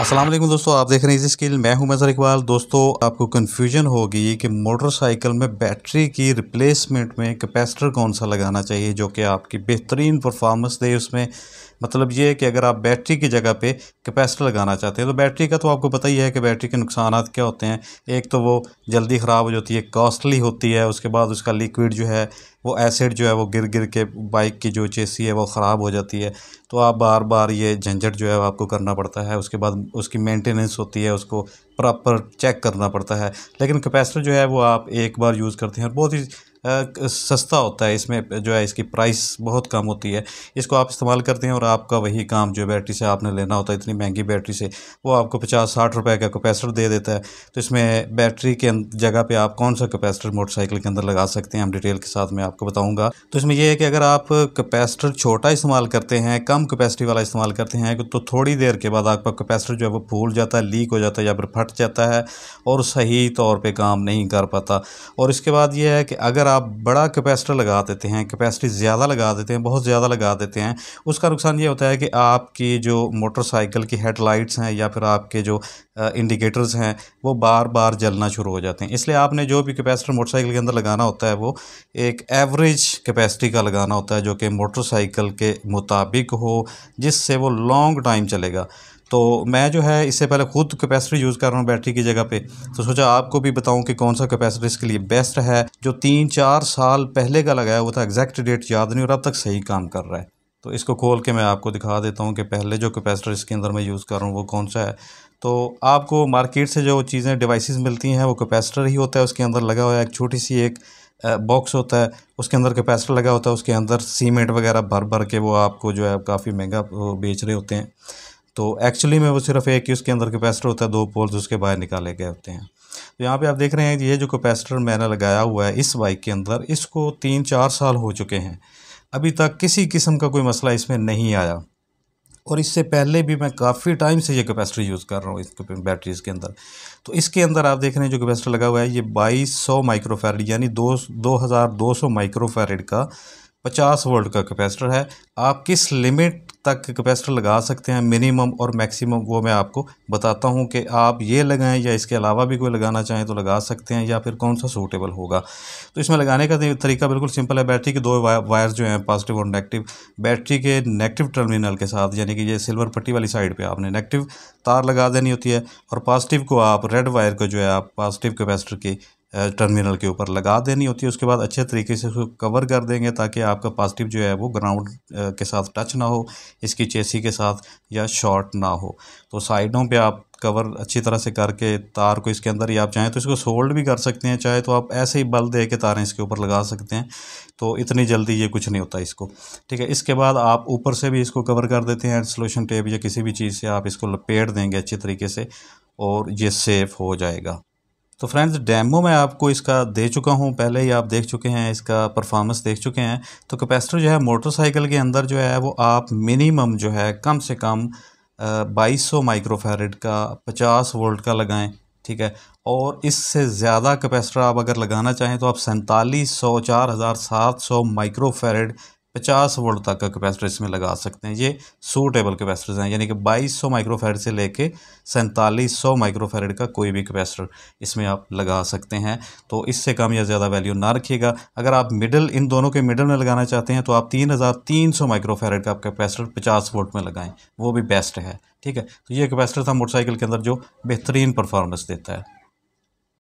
असलम दोस्तों आप देख रहे हैं इस स्किल मैं हूं मज़र इकबाल दोस्तों आपको कन्फ्यूजन होगी कि मोटरसाइकिल में बैटरी की रिप्लेसमेंट में कैपेसिटर कौन सा लगाना चाहिए जो कि आपकी बेहतरीन परफॉर्मेंस दे उसमें मतलब ये है कि अगर आप बैटरी की जगह पे कैपेसिटर लगाना चाहते हैं तो बैटरी का तो आपको पता ही है कि बैटरी के नुकसान क्या होते हैं एक तो वो जल्दी ख़राब हो जाती है कॉस्टली होती है उसके बाद उसका लिक्विड जो है वो एसिड जो है वो गिर गिर के बाइक की जो चेसी है वो ख़राब हो जाती है तो आप बार बार ये झंझट जो है आपको करना पड़ता है उसके बाद उसकी मेंटेनेंस होती है उसको प्रॉपर चेक करना पड़ता है लेकिन कैपेसिटर जो है वो आप एक बार यूज़ करते हैं और बहुत ही सस्ता होता है इसमें जो है इसकी प्राइस बहुत कम होती है इसको आप इस्तेमाल करते हैं और आपका वही काम जो बैटरी से आपने लेना होता है इतनी महंगी बैटरी से वो आपको पचास साठ रुपए का कैपेसिटर दे देता है तो इसमें बैटरी के जगह पे आप कौन सा कैपेसिटर मोटरसाइकिल के अंदर लगा सकते हैं हम डिटेल के साथ मैं आपको बताऊँगा तो इसमें यह है कि अगर आप कैपेसिटर छोटा इस्तेमाल करते हैं कम कैपेसिटी वाला इस्तेमाल करते हैं तो थोड़ी देर के बाद आपका कैपेसिटर जो है वो फूल जाता है लीक हो जाता है या फिर फट जाता है और सही तौर पे काम नहीं कर पाता और इसके बाद ये है कि अगर आप बड़ा कैपेसिटर लगा देते हैं कैपेसिटी ज़्यादा लगा देते हैं बहुत ज़्यादा लगा देते हैं उसका नुकसान ये होता है कि आपकी जो मोटरसाइकिल की हेडलाइट्स हैं या फिर आपके जो इंडिकेटर्स हैं वो बार बार जलना शुरू हो जाते हैं इसलिए आपने जो भी कैपेसिटर मोटरसाइकिल के अंदर लगाना होता है वो एक एवरेज कैपेसिटी का लगाना होता है जो कि मोटरसाइकिल के मुताबिक हो जिससे वो लॉन्ग टाइम चलेगा तो मैं जो है इससे पहले ख़ुद कैपेसिटी यूज़ कर रहा हूँ बैटरी की जगह पे तो सोचा आपको भी बताऊँ कि कौन सा कैपेसिटी इसके लिए बेस्ट है जो तीन चार साल पहले का लगाया हुआ था एग्जैक्ट डेट याद नहीं और अब तक सही काम कर रहा है तो इसको खोल के मैं आपको दिखा देता हूँ कि पहले जो कैपेसिटर इसके अंदर मैं यूज़ कर रहा हूँ वो कौन सा है तो आपको मार्केट से जो चीज़ें डिवाइसेस मिलती हैं वो कैपेसिटर ही होता है उसके अंदर लगा हुआ है एक छोटी सी एक बॉक्स होता है उसके अंदर कैपेसिटर लगा होता है उसके अंदर सीमेंट वगैरह भर भर के वो आपको जो है काफ़ी महंगा बेच रहे होते हैं तो एक्चुअली में वो सिर्फ एक ही उसके अंदर कैपेसिटर होता है दो पोल्स उसके बाहर निकाले गए होते हैं तो यहाँ पे आप देख रहे हैं ये जो कैपेसिटर मैंने लगाया हुआ है इस बाइक के अंदर इसको तीन चार साल हो चुके हैं अभी तक किसी किस्म का कोई मसला इसमें नहीं आया और इससे पहले भी मैं काफ़ी टाइम से ये कैपेसिटर यूज़ कर रहा हूँ इस बैटरीज के अंदर तो इसके अंदर आप देख रहे हैं जो कैपेसिटर लगा हुआ है ये 2200 माइक्रोफेरिड यानी दो दो हज़ार दो सौ माइक्रोफेरिड का 50 वोल्ट का कैपेसिटर है आप किस लिमिट तक कैपेसिटर लगा सकते हैं मिनिमम और मैक्सिमम वो मैं आपको बताता हूँ कि आप ये लगाएं या इसके अलावा भी कोई लगाना चाहें तो लगा सकते हैं या फिर कौन सा सूटेबल होगा तो इसमें लगाने का तरीका बिल्कुल सिंपल है बैटरी के दो वायर जो हैं पॉजिटिव और नेगेटिव बैटरी के नेगेटिव टर्मिनल के साथ यानी कि ये सिल्वर पट्टी वाली साइड पर आपने नेगेटिव तार लगा देनी होती है और पॉजिटिव को आप रेड वायर को जो है आप पॉजिटिव कैपेसिटर के टर्मिनल के ऊपर लगा देनी होती है उसके बाद अच्छे तरीके से उसको कवर कर देंगे ताकि आपका पॉजिटिव जो है वो ग्राउंड के साथ टच ना हो इसकी चेसी के साथ या शॉर्ट ना हो तो साइडों पे आप कवर अच्छी तरह से करके तार को इसके अंदर ही आप चाहें तो इसको सोल्ड भी कर सकते हैं चाहे तो आप ऐसे ही बल दे के तारें इसके ऊपर लगा सकते हैं तो इतनी जल्दी ये कुछ नहीं होता इसको ठीक है इसके बाद आप ऊपर से भी इसको कवर कर देते हैं सोल्यूशन टेप या किसी भी चीज़ से आप इसको लपेट देंगे अच्छे तरीके से और ये सेफ़ हो जाएगा तो फ्रेंड्स डेमो मैं आपको इसका दे चुका हूँ पहले ही आप देख चुके हैं इसका परफॉर्मेंस देख चुके हैं तो कैपेसिटर जो है मोटरसाइकिल के अंदर जो है वो आप मिनिमम जो है कम से कम बाईस सौ माइक्रोफेरेड का पचास वोल्ट का लगाएं ठीक है और इससे ज़्यादा कैपेसिटर आप अगर लगाना चाहें तो आप सैंतालीस सौ चार हज़ार सात सौ माइक्रोफेरेड पचास वोल्ट तक का कैपेसिटर इसमें लगा सकते हैं ये सूटेबल कैपेसिटर्स हैं यानी कि 2200 माइक्रोफेरड से लेके सैंतालीस सौ माइक्रोफेरड का कोई भी कैपेसिटर इसमें आप लगा सकते हैं तो इससे कम या ज़्यादा वैल्यू ना रखिएगा अगर आप मिडिल इन दोनों के मिडल में लगाना चाहते हैं तो आप तीन हज़ार तीन सौ माइक्रोफेरेड का कैपेसिटर पचास वोल्ट में लगाएं वो भी बेस्ट है ठीक है तो ये कैपेसिटर था मोटरसाइकिल के अंदर जो बेहतरीन परफॉर्मेंस देता है